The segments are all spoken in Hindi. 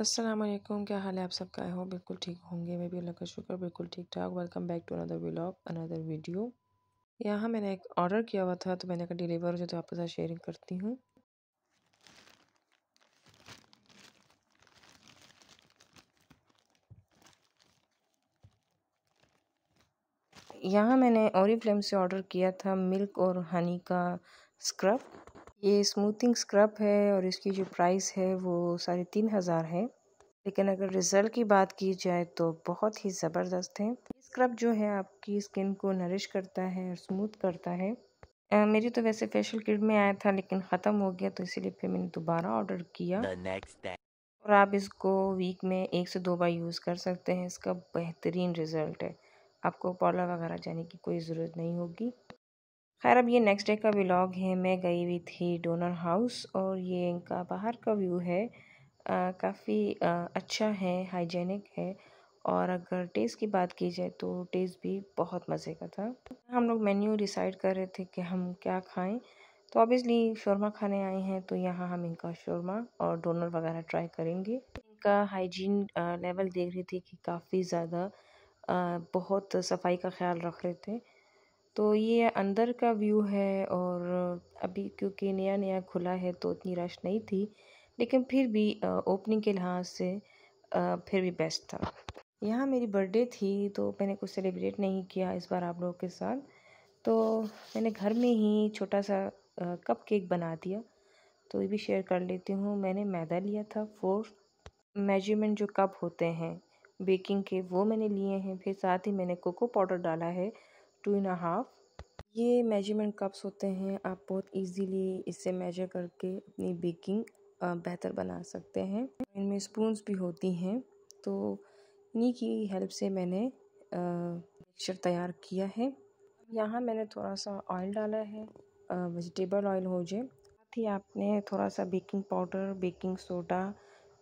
असलम क्या हाल है आप सबका आई हो बिल्कुल ठीक होंगे मैं भी अल्लाह का शुक्र बिल्कुल ठीक ठाक welcome back to another vlog another video यहाँ मैंने एक ऑर्डर किया हुआ था तो मैंने कहा डिलीवर हो जाए तो आपके साथ शेयरिंग करती हूँ यहाँ मैंने ओरी फ्लेम से ऑर्डर किया था मिल्क और हनी का स्क्रब ये स्मूथिंग स्क्रब है और इसकी जो प्राइस है वो साढ़े तीन हज़ार है लेकिन अगर रिज़ल्ट की बात की जाए तो बहुत ही ज़बरदस्त है स्क्रब जो है आपकी स्किन को नरिश करता है और स्मूथ करता है आ, मेरी तो वैसे फेशियल किट में आया था लेकिन ख़त्म हो गया तो इसीलिए फिर मैंने दोबारा ऑर्डर किया और आप इसको वीक में एक से दो बार यूज़ कर सकते हैं इसका बेहतरीन रिज़ल्ट है आपको पॉलर वगैरह जाने की कोई ज़रूरत नहीं होगी खैर अब ये नेक्स्ट डे का व्लॉग है मैं गई हुई थी डोनर हाउस और ये इनका बाहर का व्यू है काफ़ी अच्छा है हाइजेनिक है और अगर टेस्ट की बात की जाए तो टेस्ट भी बहुत मज़े का था हम लोग मेन्यू डिसाइड कर रहे थे कि हम क्या खाएं तो ऑब्वियसली शोरमा खाने आए हैं तो यहाँ हम इनका शोरमा और डोनर वगैरह ट्राई करेंगे इनका हाइजीन लेवल देख रही थी कि काफ़ी ज़्यादा बहुत सफाई का ख्याल रख रहे थे तो ये अंदर का व्यू है और अभी क्योंकि नया नया खुला है तो उतनी रश नहीं थी लेकिन फिर भी ओपनिंग के लिहाज से फिर भी बेस्ट था यहाँ मेरी बर्थडे थी तो मैंने कुछ सेलिब्रेट नहीं किया इस बार आप लोगों के साथ तो मैंने घर में ही छोटा सा कप केक बना दिया तो ये भी शेयर कर लेती हूँ मैंने मैदा लिया था फोर मेजरमेंट जो कप होते हैं बेकिंग के वो मैंने लिए हैं फिर साथ ही मैंने कोको पाउडर डाला है टू एंड हाफ ये मेजरमेंट कप्स होते हैं आप बहुत इजीली इससे मेजर करके अपनी बेकिंग बेहतर बना सकते हैं इनमें स्पूंस भी होती हैं तो इन्हीं की हेल्प से मैंने मिक्सचर तैयार किया है यहाँ मैंने थोड़ा सा ऑयल डाला है वेजिटेबल ऑयल हो जाए साथ ही आपने थोड़ा सा baking powder baking soda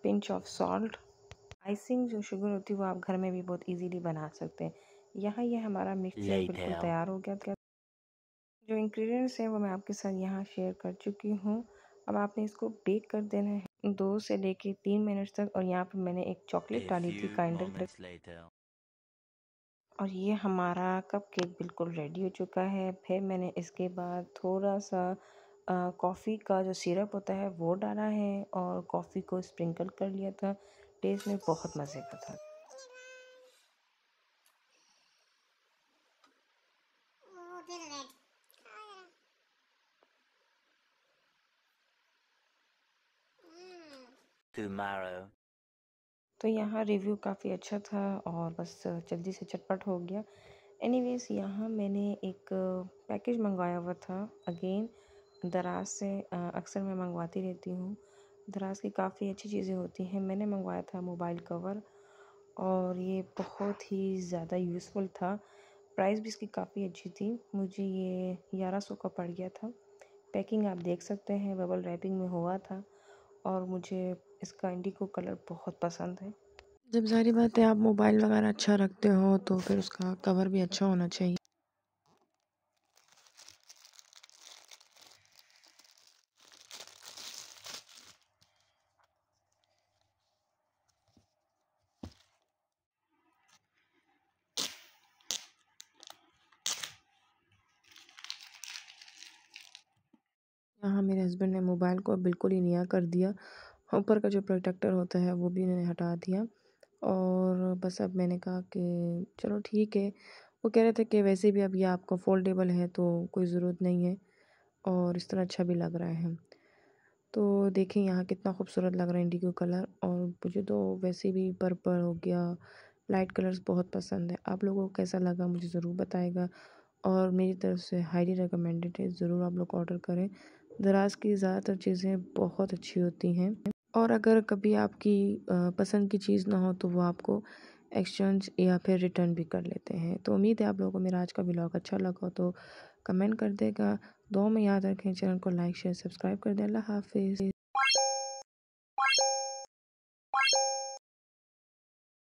pinch of salt icing जो शुगर होती है वो आप घर में भी बहुत इजीली बना सकते हैं यहाँ ये हमारा मिक्सचर बिल्कुल तैयार हो गया जो इंग्रेडिएंट्स हैं वो मैं आपके साथ यहाँ शेयर कर चुकी हूँ अब आपने इसको बेक कर देना है दो से लेके तीन मिनट तक और यहाँ पर मैंने एक चॉकलेट डाली थी काइंडर और ये हमारा कप केक बिल्कुल रेडी हो चुका है फिर मैंने इसके बाद थोड़ा सा कॉफ़ी का जो सिरप होता है वो डाला है और कॉफ़ी को स्प्रिंकल कर लिया था टेस्ट में बहुत मज़े का था रेड तो यहाँ रिव्यू काफ़ी अच्छा था और बस जल्दी से चटपट हो गया एनीवेज यहाँ मैंने एक पैकेज मंगवाया हुआ था अगेन दराज से अक्सर मैं मंगवाती रहती हूँ दराज की काफ़ी अच्छी चीज़ें होती हैं मैंने मंगवाया था मोबाइल कवर और ये बहुत ही ज़्यादा यूज़फुल था प्राइस भी इसकी काफ़ी अच्छी थी मुझे ये ग्यारह सौ का पड़ गया था पैकिंग आप देख सकते हैं बबल रैपिंग में हुआ था और मुझे इसका इंडिको कलर बहुत पसंद है जब सारी बात है आप मोबाइल वगैरह अच्छा रखते हो तो फिर उसका कवर भी अच्छा होना चाहिए यहाँ मेरे हस्बैंड ने मोबाइल को बिल्कुल ही नया कर दिया ऊपर का जो प्रोटेक्टर होता है वो भी मैंने हटा दिया और बस अब मैंने कहा कि चलो ठीक है वो कह रहे थे कि वैसे भी अब ये आपका फोल्डेबल है तो कोई ज़रूरत नहीं है और इस तरह अच्छा भी लग रहा है तो देखें यहाँ कितना खूबसूरत लग रहा है इंडिगो कलर और मुझे तो वैसे भी पर्पल हो गया लाइट कलर्स बहुत पसंद है आप लोगों को कैसा लगा मुझे ज़रूर बताएगा और मेरी तरफ से हाईली रिकमेंडेड है ज़रूर आप लोग ऑर्डर करें दराज़ की ज़्यादातर चीज़ें बहुत अच्छी होती हैं और अगर कभी आपकी पसंद की चीज़ ना हो तो वो आपको एक्सचेंज या फिर रिटर्न भी कर लेते हैं तो उम्मीद है आप लोगों को मेरा आज का ब्लॉग अच्छा लगा तो कमेंट कर देगा दो में याद रखें चैनल को लाइक शेयर सब्सक्राइब कर दें अल्लाह हाफिज़